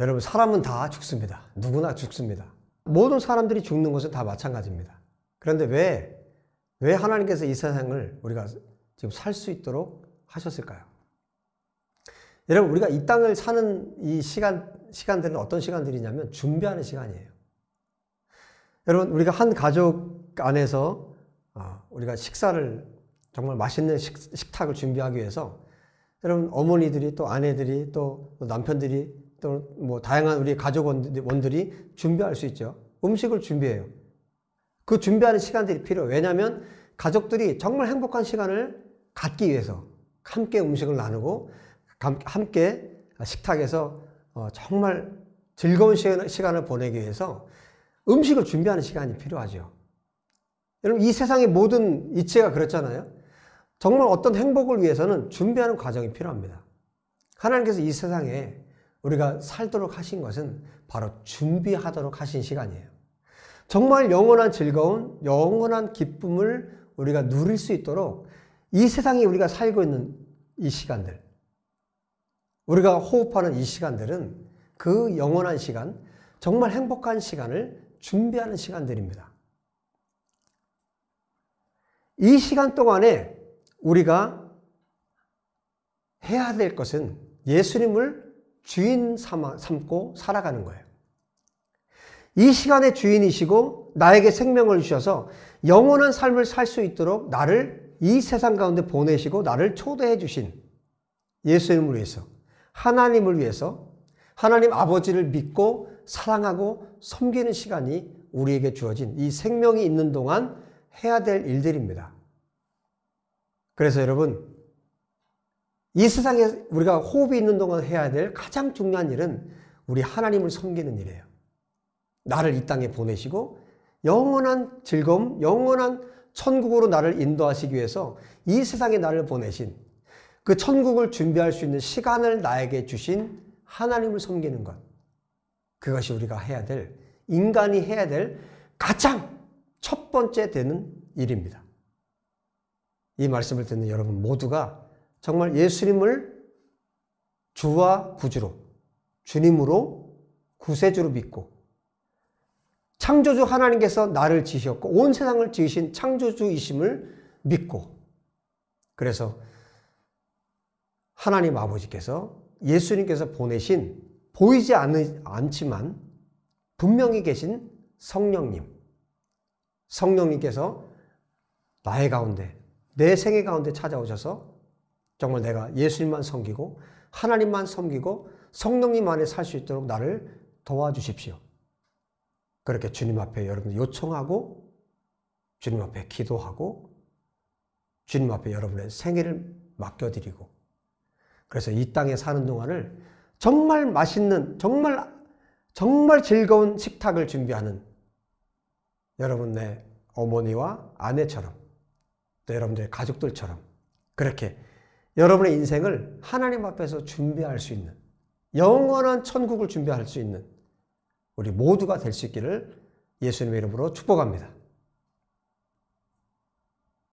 여러분 사람은 다 죽습니다. 누구나 죽습니다. 모든 사람들이 죽는 것은 다 마찬가지입니다. 그런데 왜, 왜 하나님께서 이 세상을 우리가 지금 살 수 있도록 하셨을까요? 여러분, 우리가 이 땅을 사는 이 시간, 시간들은 어떤 시간들이냐면 준비하는 시간이에요. 여러분, 우리가 한 가족 안에서 아, 우리가 식사를 정말 맛있는 식, 탁을 준비하기 위해서 여러분, 어머니들이 또 아내들이 또 남편들이 또는 뭐 다양한 우리 가족원들이 준비할 수 있죠. 음식을 준비해요. 그 준비하는 시간들이 필요해요. 왜냐하면 가족들이 정말 행복한 시간을 갖기 위해서 함께 음식을 나누고 함께 식탁에서 어, 정말 즐거운 시간을 보내기 위해서 음식을 준비하는 시간이 필요하죠. 여러분 이 세상의 모든 이치가 그렇잖아요. 정말 어떤 행복을 위해서는 준비하는 과정이 필요합니다. 하나님께서 이 세상에 우리가 살도록 하신 것은 바로 준비하도록 하신 시간이에요. 정말 영원한 즐거움, 영원한 기쁨을 우리가 누릴 수 있도록 이 세상에 우리가 살고 있는 이 시간들, 우리가 호흡하는 이 시간들은 그 영원한 시간, 정말 행복한 시간을 준비하는 시간들입니다. 이 시간 동안에 우리가 해야 될 것은 예수님을 주인 삼아, 삼고 살아가는 거예요. 이 시간의 주인이시고 나에게 생명을 주셔서 영원한 삶을 살 수 있도록 나를 이 세상 가운데 보내시고 나를 초대해 주신 예수님을 위해서 하나님을 위해서 하나님 아버지를 믿고 사랑하고 섬기는 시간이 우리에게 주어진 이 생명이 있는 동안 해야 될 일들입니다. 그래서 여러분 이 세상에 우리가 호흡이 있는 동안 해야 될 가장 중요한 일은 우리 하나님을 섬기는 일이에요. 나를 이 땅에 보내시고 영원한 즐거움, 영원한 천국으로 나를 인도하시기 위해서 이 세상에 나를 보내신 그 천국을 준비할 수 있는 시간을 나에게 주신 하나님을 섬기는 것. 그것이 우리가 해야 될, 인간이 해야 될 가장 첫 번째 되는 일입니다. 이 말씀을 듣는 여러분 모두가 정말 예수님을 주와 구주로, 주님으로 구세주로 믿고 창조주 하나님께서 나를 지으셨고 온 세상을 지으신 창조주이심을 믿고 그래서 하나님 아버지께서 예수님께서 보내신 보이지 않지만 분명히 계신 성령님 성령님께서 나의 가운데 내 생애 가운데 찾아오셔서 정말 내가 예수님만 섬기고 하나님만 섬기고 성령님 안에 살 수 있도록 나를 도와주십시오. 그렇게 주님 앞에 여러분 요청하고 주님 앞에 기도하고 주님 앞에 여러분의 생애를 맡겨드리고 그래서 이 땅에 사는 동안을 정말 맛있는 정말 정말 즐거운 식탁을 준비하는 여러분 내 어머니와 아내처럼 또 여러분들의 가족들처럼 그렇게 여러분의 인생을 하나님 앞에서 준비할 수 있는 영원한 천국을 준비할 수 있는 우리 모두가 될 수 있기를 예수님의 이름으로 축복합니다.